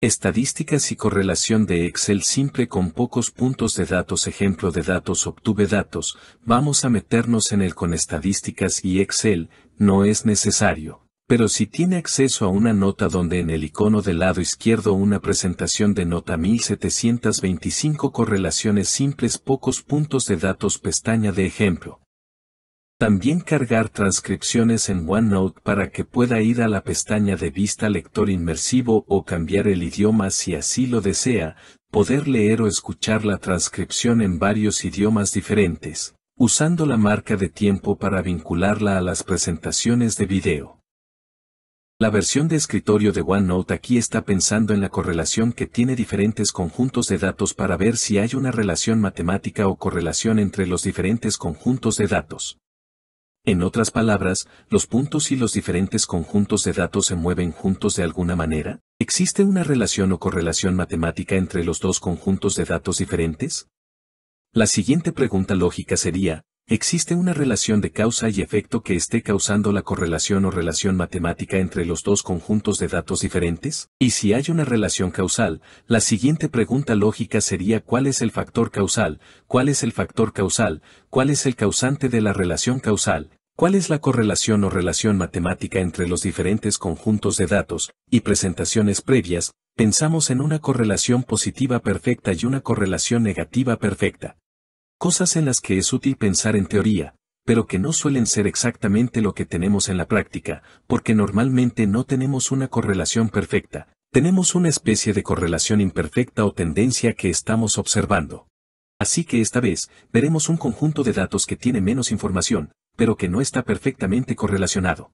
Estadísticas y correlación de Excel simple con pocos puntos de datos Ejemplo de datos obtuve datos, vamos a meternos en el con estadísticas y Excel, no es necesario. Pero si tiene acceso a una nota donde en el icono del lado izquierdo una presentación de nota 1725 correlaciones simples pocos puntos de datos pestaña de ejemplo, también cargar transcripciones en OneNote para que pueda ir a la pestaña de vista lector inmersivo o cambiar el idioma si así lo desea, poder leer o escuchar la transcripción en varios idiomas diferentes, usando la marca de tiempo para vincularla a las presentaciones de video. La versión de escritorio de OneNote aquí está pensando en la correlación que tiene diferentes conjuntos de datos para ver si hay una relación matemática o correlación entre los diferentes conjuntos de datos. En otras palabras, los puntos y los diferentes conjuntos de datos se mueven juntos de alguna manera. ¿Existe una relación o correlación matemática entre los dos conjuntos de datos diferentes? La siguiente pregunta lógica sería, ¿existe una relación de causa y efecto que esté causando la correlación o relación matemática entre los dos conjuntos de datos diferentes? Y si hay una relación causal, la siguiente pregunta lógica sería ¿cuál es el factor causal? ¿Cuál es el factor causal? ¿Cuál es el causante de la relación causal? ¿Cuál es la correlación o relación matemática entre los diferentes conjuntos de datos y presentaciones previas? Pensamos en una correlación positiva perfecta y una correlación negativa perfecta. Cosas en las que es útil pensar en teoría, pero que no suelen ser exactamente lo que tenemos en la práctica, porque normalmente no tenemos una correlación perfecta, tenemos una especie de correlación imperfecta o tendencia que estamos observando. Así que esta vez, veremos un conjunto de datos que tiene menos información, pero que no está perfectamente correlacionado.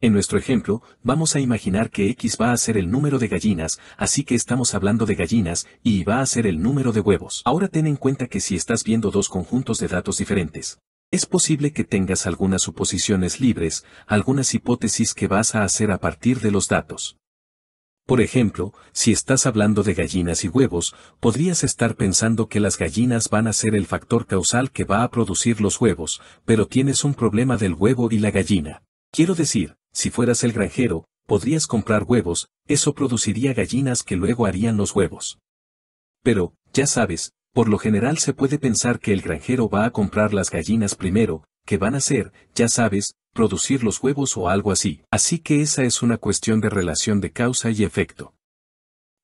En nuestro ejemplo, vamos a imaginar que X va a ser el número de gallinas, así que estamos hablando de gallinas, y va a ser el número de huevos. Ahora ten en cuenta que si estás viendo dos conjuntos de datos diferentes, es posible que tengas algunas suposiciones libres, algunas hipótesis que vas a hacer a partir de los datos. Por ejemplo, si estás hablando de gallinas y huevos, podrías estar pensando que las gallinas van a ser el factor causal que va a producir los huevos, pero tienes un problema del huevo y la gallina. Quiero decir, si fueras el granjero, podrías comprar huevos, eso produciría gallinas que luego harían los huevos. Pero, ya sabes, por lo general se puede pensar que el granjero va a comprar las gallinas primero, que van a ser, ya sabes, producir los huevos o algo así, así que esa es una cuestión de relación de causa y efecto.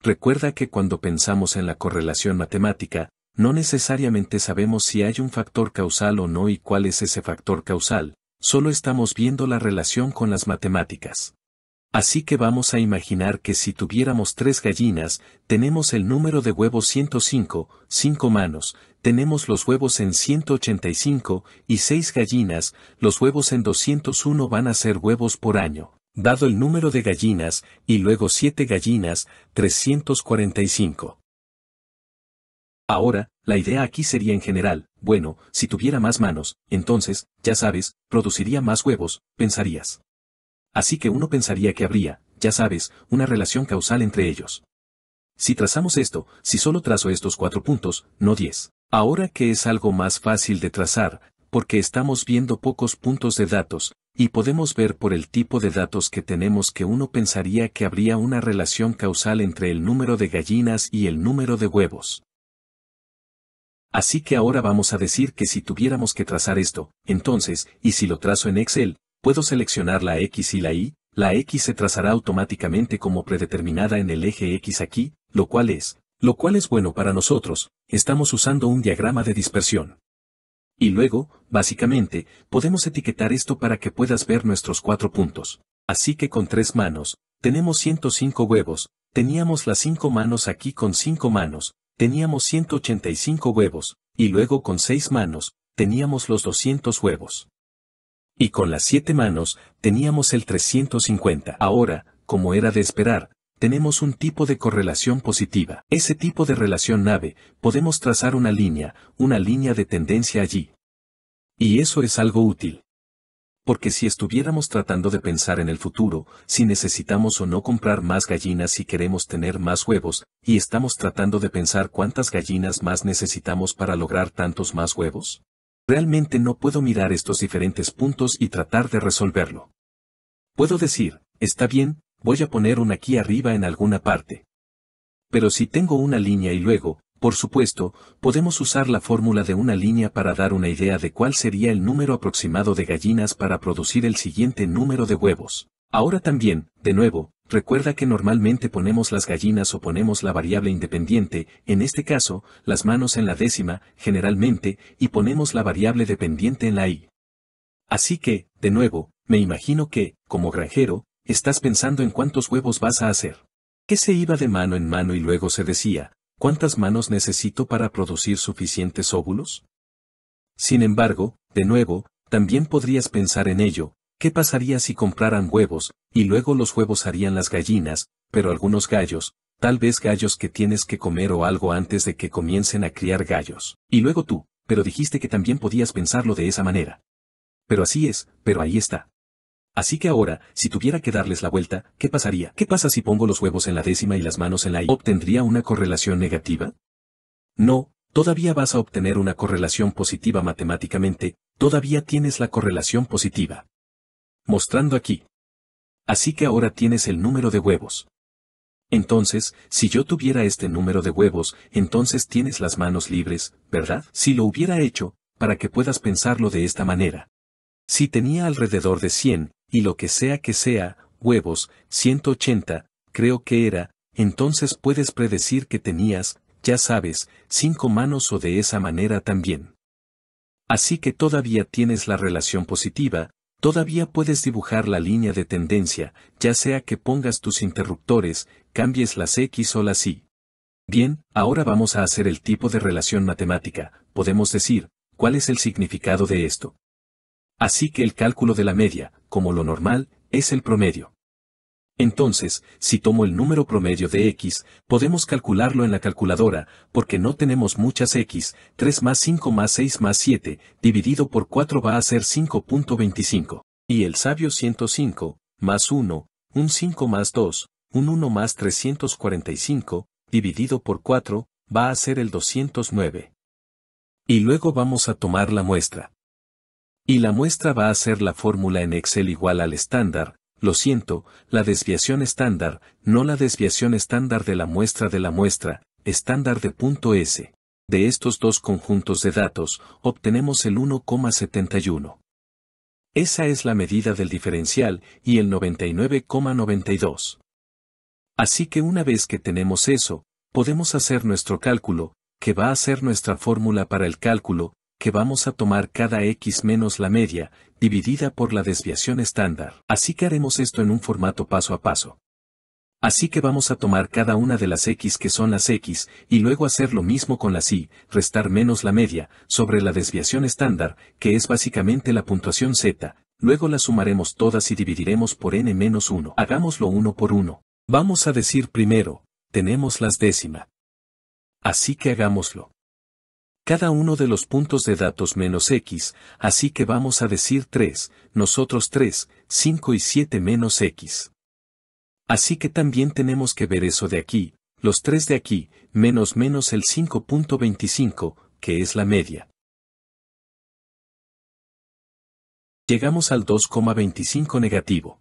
Recuerda que cuando pensamos en la correlación matemática, no necesariamente sabemos si hay un factor causal o no y cuál es ese factor causal, solo estamos viendo la relación con las matemáticas. Así que vamos a imaginar que si tuviéramos tres gallinas, tenemos el número de huevos 105, 5 manos, tenemos los huevos en 185, y 6 gallinas, los huevos en 201 van a ser huevos por año, dado el número de gallinas, y luego 7 gallinas, 345. Ahora, la idea aquí sería en general, bueno, si tuviera más manos, entonces, ya sabes, produciría más huevos, pensarías. Así que uno pensaría que habría, ya sabes, una relación causal entre ellos. Si trazamos esto, si solo trazo estos cuatro puntos, no diez. Ahora que es algo más fácil de trazar, porque estamos viendo pocos puntos de datos, y podemos ver por el tipo de datos que tenemos que uno pensaría que habría una relación causal entre el número de gallinas y el número de huevos. Así que ahora vamos a decir que si tuviéramos que trazar esto, entonces, y si lo trazo en Excel, puedo seleccionar la X y la Y, la X se trazará automáticamente como predeterminada en el eje X aquí, lo cual es, lo cual es bueno para nosotros, estamos usando un diagrama de dispersión. Y luego, básicamente, podemos etiquetar esto para que puedas ver nuestros cuatro puntos. Así que con tres manos, tenemos 105 huevos, teníamos las cinco manos aquí con cinco manos, teníamos 185 huevos, y luego con seis manos, teníamos los 200 huevos. Y con las siete manos, teníamos el 350. Ahora, como era de esperar, tenemos un tipo de correlación positiva. Ese tipo de relación nave, podemos trazar una línea, una línea de tendencia allí. Y eso es algo útil. Porque si estuviéramos tratando de pensar en el futuro, si necesitamos o no comprar más gallinas si queremos tener más huevos, y estamos tratando de pensar cuántas gallinas más necesitamos para lograr tantos más huevos, Realmente no puedo mirar estos diferentes puntos y tratar de resolverlo. Puedo decir, está bien, voy a poner un aquí arriba en alguna parte. Pero si tengo una línea y luego, por supuesto, podemos usar la fórmula de una línea para dar una idea de cuál sería el número aproximado de gallinas para producir el siguiente número de huevos. Ahora también, de nuevo, recuerda que normalmente ponemos las gallinas o ponemos la variable independiente, en este caso, las manos en la décima, generalmente, y ponemos la variable dependiente en la i. Así que, de nuevo, me imagino que, como granjero, estás pensando en cuántos huevos vas a hacer. ¿Qué se iba de mano en mano y luego se decía, ¿cuántas manos necesito para producir suficientes óvulos? Sin embargo, de nuevo, también podrías pensar en ello, ¿Qué pasaría si compraran huevos, y luego los huevos harían las gallinas, pero algunos gallos, tal vez gallos que tienes que comer o algo antes de que comiencen a criar gallos? Y luego tú, pero dijiste que también podías pensarlo de esa manera. Pero así es, pero ahí está. Así que ahora, si tuviera que darles la vuelta, ¿qué pasaría? ¿Qué pasa si pongo los huevos en la décima y las manos en la I? ¿Obtendría una correlación negativa? No, todavía vas a obtener una correlación positiva matemáticamente, todavía tienes la correlación positiva mostrando aquí. Así que ahora tienes el número de huevos. Entonces, si yo tuviera este número de huevos, entonces tienes las manos libres, ¿verdad? Si lo hubiera hecho, para que puedas pensarlo de esta manera. Si tenía alrededor de 100, y lo que sea que sea, huevos, 180, creo que era, entonces puedes predecir que tenías, ya sabes, cinco manos o de esa manera también. Así que todavía tienes la relación positiva, Todavía puedes dibujar la línea de tendencia, ya sea que pongas tus interruptores, cambies las X o las Y. Bien, ahora vamos a hacer el tipo de relación matemática, podemos decir, ¿cuál es el significado de esto? Así que el cálculo de la media, como lo normal, es el promedio. Entonces, si tomo el número promedio de x, podemos calcularlo en la calculadora, porque no tenemos muchas x, 3 más 5 más 6 más 7, dividido por 4 va a ser 5.25. Y el sabio 105, más 1, un 5 más 2, un 1 más 345, dividido por 4, va a ser el 209. Y luego vamos a tomar la muestra. Y la muestra va a ser la fórmula en Excel igual al estándar, lo siento, la desviación estándar, no la desviación estándar de la muestra de la muestra, estándar de punto S. De estos dos conjuntos de datos, obtenemos el 1,71. Esa es la medida del diferencial y el 99,92. Así que una vez que tenemos eso, podemos hacer nuestro cálculo, que va a ser nuestra fórmula para el cálculo, que vamos a tomar cada x menos la media, dividida por la desviación estándar. Así que haremos esto en un formato paso a paso. Así que vamos a tomar cada una de las x que son las x, y luego hacer lo mismo con las y, restar menos la media, sobre la desviación estándar, que es básicamente la puntuación z, luego las sumaremos todas y dividiremos por n menos 1. Hagámoslo uno por uno. Vamos a decir primero, tenemos las décima. Así que hagámoslo cada uno de los puntos de datos menos x, así que vamos a decir 3, nosotros 3, 5 y 7 menos x. Así que también tenemos que ver eso de aquí, los 3 de aquí, menos menos el 5.25, que es la media. Llegamos al 2,25 negativo.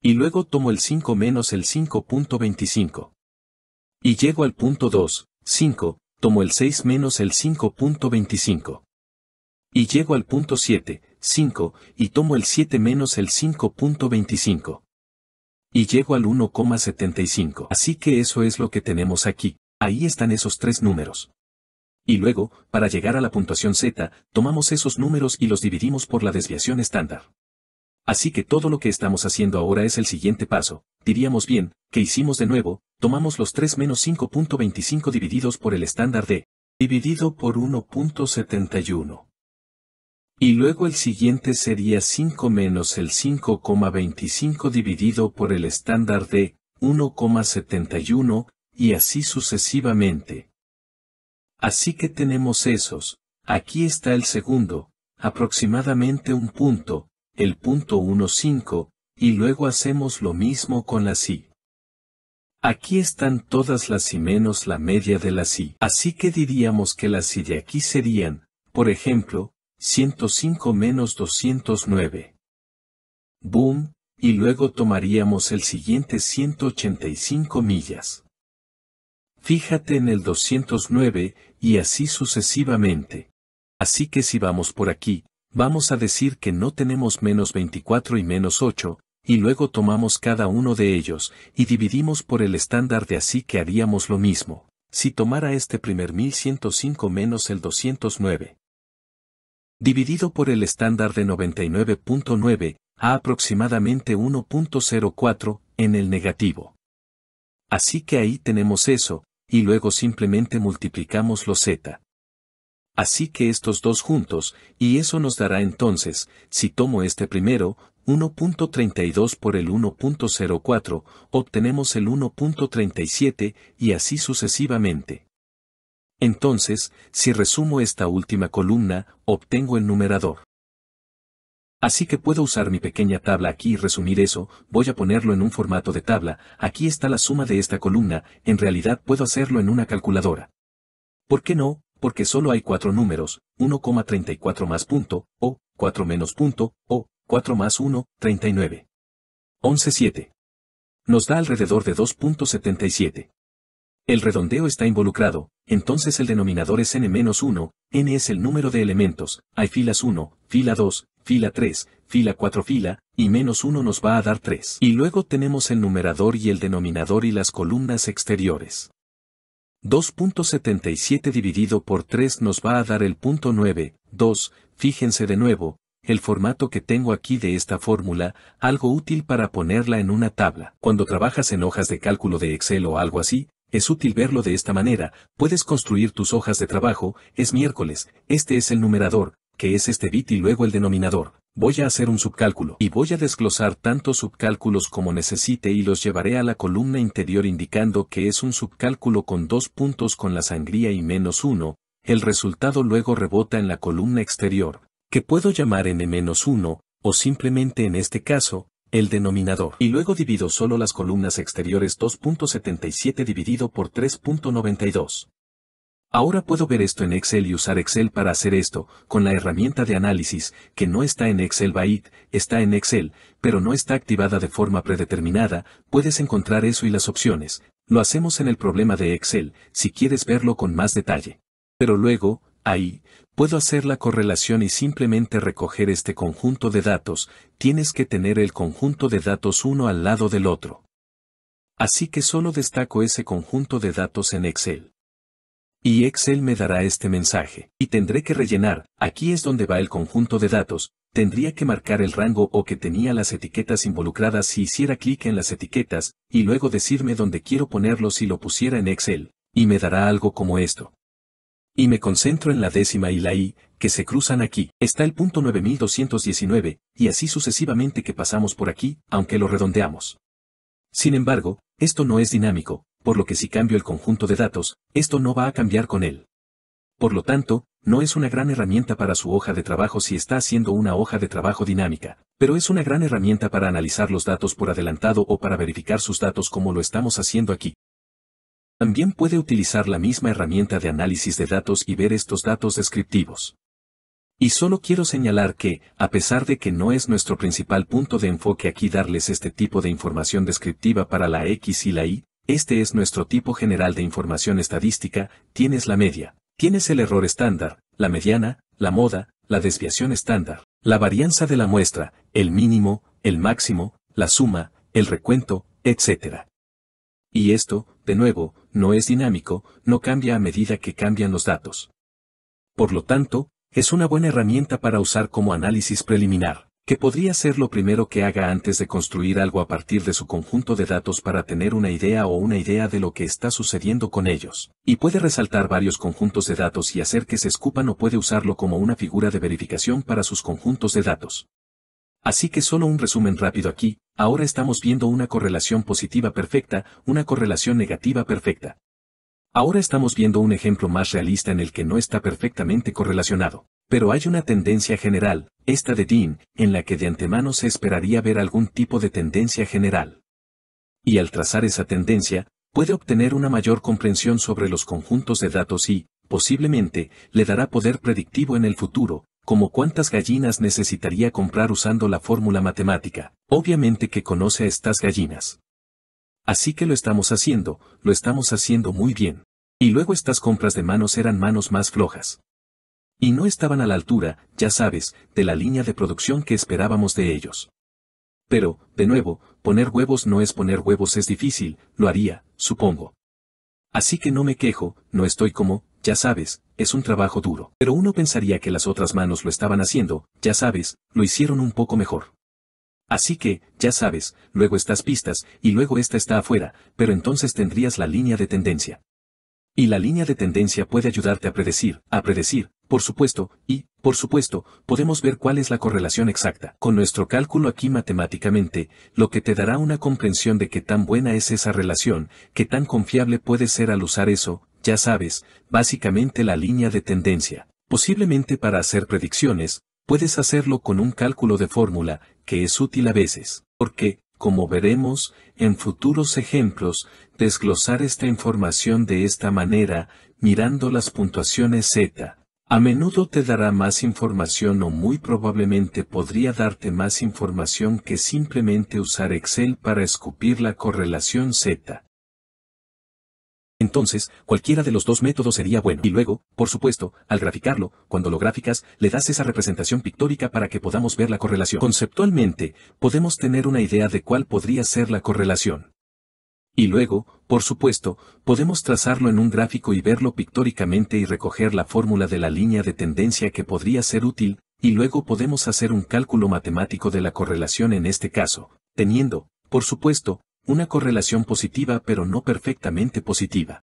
Y luego tomo el 5 menos el 5.25. Y llego al punto 2, 5, tomo el 6 menos el 5.25. Y llego al punto 7, 5, y tomo el 7 menos el 5.25. Y llego al 1,75. Así que eso es lo que tenemos aquí. Ahí están esos tres números. Y luego, para llegar a la puntuación z, tomamos esos números y los dividimos por la desviación estándar. Así que todo lo que estamos haciendo ahora es el siguiente paso, diríamos bien, que hicimos de nuevo, tomamos los 3 menos 5.25 divididos por el estándar de, dividido por 1.71. Y luego el siguiente sería 5 menos el 5,25 dividido por el estándar de 1,71, y así sucesivamente. Así que tenemos esos, aquí está el segundo, aproximadamente un punto, el punto 1.5, y luego hacemos lo mismo con la si. Aquí están todas las y menos la media de la si. Así que diríamos que las si de aquí serían, por ejemplo, 105 menos 209. Boom, y luego tomaríamos el siguiente 185 millas. Fíjate en el 209, y así sucesivamente. Así que si vamos por aquí, vamos a decir que no tenemos menos 24 y menos 8, y luego tomamos cada uno de ellos, y dividimos por el estándar de así que haríamos lo mismo, si tomara este primer 1105 menos el 209. Dividido por el estándar de 99.9, a aproximadamente 1.04, en el negativo. Así que ahí tenemos eso, y luego simplemente multiplicamos los z. Así que estos dos juntos, y eso nos dará entonces, si tomo este primero, 1.32 por el 1.04, obtenemos el 1.37, y así sucesivamente. Entonces, si resumo esta última columna, obtengo el numerador. Así que puedo usar mi pequeña tabla aquí y resumir eso, voy a ponerlo en un formato de tabla, aquí está la suma de esta columna, en realidad puedo hacerlo en una calculadora. ¿Por qué no? porque solo hay cuatro números, 1,34 más punto, o, 4 menos punto, o, 4 más 1, 39. 11.7. Nos da alrededor de 2.77. El redondeo está involucrado, entonces el denominador es n-1, menos n es el número de elementos, hay filas 1, fila 2, fila 3, fila 4 fila, y menos 1 nos va a dar 3. Y luego tenemos el numerador y el denominador y las columnas exteriores. 2.77 dividido por 3 nos va a dar el punto 9, 2, fíjense de nuevo, el formato que tengo aquí de esta fórmula, algo útil para ponerla en una tabla. Cuando trabajas en hojas de cálculo de Excel o algo así, es útil verlo de esta manera, puedes construir tus hojas de trabajo, es miércoles, este es el numerador, que es este bit y luego el denominador. Voy a hacer un subcálculo y voy a desglosar tantos subcálculos como necesite y los llevaré a la columna interior indicando que es un subcálculo con dos puntos con la sangría y menos uno, el resultado luego rebota en la columna exterior, que puedo llamar n-1, o simplemente en este caso, el denominador. Y luego divido solo las columnas exteriores 2.77 dividido por 3.92. Ahora puedo ver esto en Excel y usar Excel para hacer esto, con la herramienta de análisis, que no está en Excel Byte, está en Excel, pero no está activada de forma predeterminada, puedes encontrar eso y las opciones. Lo hacemos en el problema de Excel, si quieres verlo con más detalle. Pero luego, ahí, puedo hacer la correlación y simplemente recoger este conjunto de datos, tienes que tener el conjunto de datos uno al lado del otro. Así que solo destaco ese conjunto de datos en Excel. Y Excel me dará este mensaje, y tendré que rellenar, aquí es donde va el conjunto de datos, tendría que marcar el rango o que tenía las etiquetas involucradas si hiciera clic en las etiquetas, y luego decirme dónde quiero ponerlo si lo pusiera en Excel, y me dará algo como esto. Y me concentro en la décima y la i, que se cruzan aquí, está el punto 9219, y así sucesivamente que pasamos por aquí, aunque lo redondeamos. Sin embargo, esto no es dinámico, por lo que si cambio el conjunto de datos, esto no va a cambiar con él. Por lo tanto, no es una gran herramienta para su hoja de trabajo si está haciendo una hoja de trabajo dinámica, pero es una gran herramienta para analizar los datos por adelantado o para verificar sus datos como lo estamos haciendo aquí. También puede utilizar la misma herramienta de análisis de datos y ver estos datos descriptivos. Y solo quiero señalar que, a pesar de que no es nuestro principal punto de enfoque aquí darles este tipo de información descriptiva para la X y la Y, este es nuestro tipo general de información estadística, tienes la media, tienes el error estándar, la mediana, la moda, la desviación estándar, la varianza de la muestra, el mínimo, el máximo, la suma, el recuento, etc. Y esto, de nuevo, no es dinámico, no cambia a medida que cambian los datos. Por lo tanto, es una buena herramienta para usar como análisis preliminar que podría ser lo primero que haga antes de construir algo a partir de su conjunto de datos para tener una idea o una idea de lo que está sucediendo con ellos. Y puede resaltar varios conjuntos de datos y hacer que se escupan o puede usarlo como una figura de verificación para sus conjuntos de datos. Así que solo un resumen rápido aquí, ahora estamos viendo una correlación positiva perfecta, una correlación negativa perfecta. Ahora estamos viendo un ejemplo más realista en el que no está perfectamente correlacionado. Pero hay una tendencia general, esta de Dean, en la que de antemano se esperaría ver algún tipo de tendencia general. Y al trazar esa tendencia, puede obtener una mayor comprensión sobre los conjuntos de datos y, posiblemente, le dará poder predictivo en el futuro, como cuántas gallinas necesitaría comprar usando la fórmula matemática. Obviamente que conoce a estas gallinas. Así que lo estamos haciendo, lo estamos haciendo muy bien. Y luego estas compras de manos eran manos más flojas. Y no estaban a la altura, ya sabes, de la línea de producción que esperábamos de ellos. Pero, de nuevo, poner huevos no es poner huevos es difícil, lo haría, supongo. Así que no me quejo, no estoy como, ya sabes, es un trabajo duro. Pero uno pensaría que las otras manos lo estaban haciendo, ya sabes, lo hicieron un poco mejor. Así que, ya sabes, luego estas pistas, y luego esta está afuera, pero entonces tendrías la línea de tendencia. Y la línea de tendencia puede ayudarte a predecir, a predecir, por supuesto, y, por supuesto, podemos ver cuál es la correlación exacta. Con nuestro cálculo aquí matemáticamente, lo que te dará una comprensión de qué tan buena es esa relación, qué tan confiable puede ser al usar eso, ya sabes, básicamente la línea de tendencia. Posiblemente para hacer predicciones, puedes hacerlo con un cálculo de fórmula, que es útil a veces, porque, como veremos, en futuros ejemplos, desglosar esta información de esta manera, mirando las puntuaciones Z, a menudo te dará más información o muy probablemente podría darte más información que simplemente usar Excel para escupir la correlación Z. Entonces, cualquiera de los dos métodos sería bueno. Y luego, por supuesto, al graficarlo, cuando lo graficas, le das esa representación pictórica para que podamos ver la correlación. Conceptualmente, podemos tener una idea de cuál podría ser la correlación. Y luego, por supuesto, podemos trazarlo en un gráfico y verlo pictóricamente y recoger la fórmula de la línea de tendencia que podría ser útil, y luego podemos hacer un cálculo matemático de la correlación en este caso, teniendo, por supuesto, una correlación positiva pero no perfectamente positiva.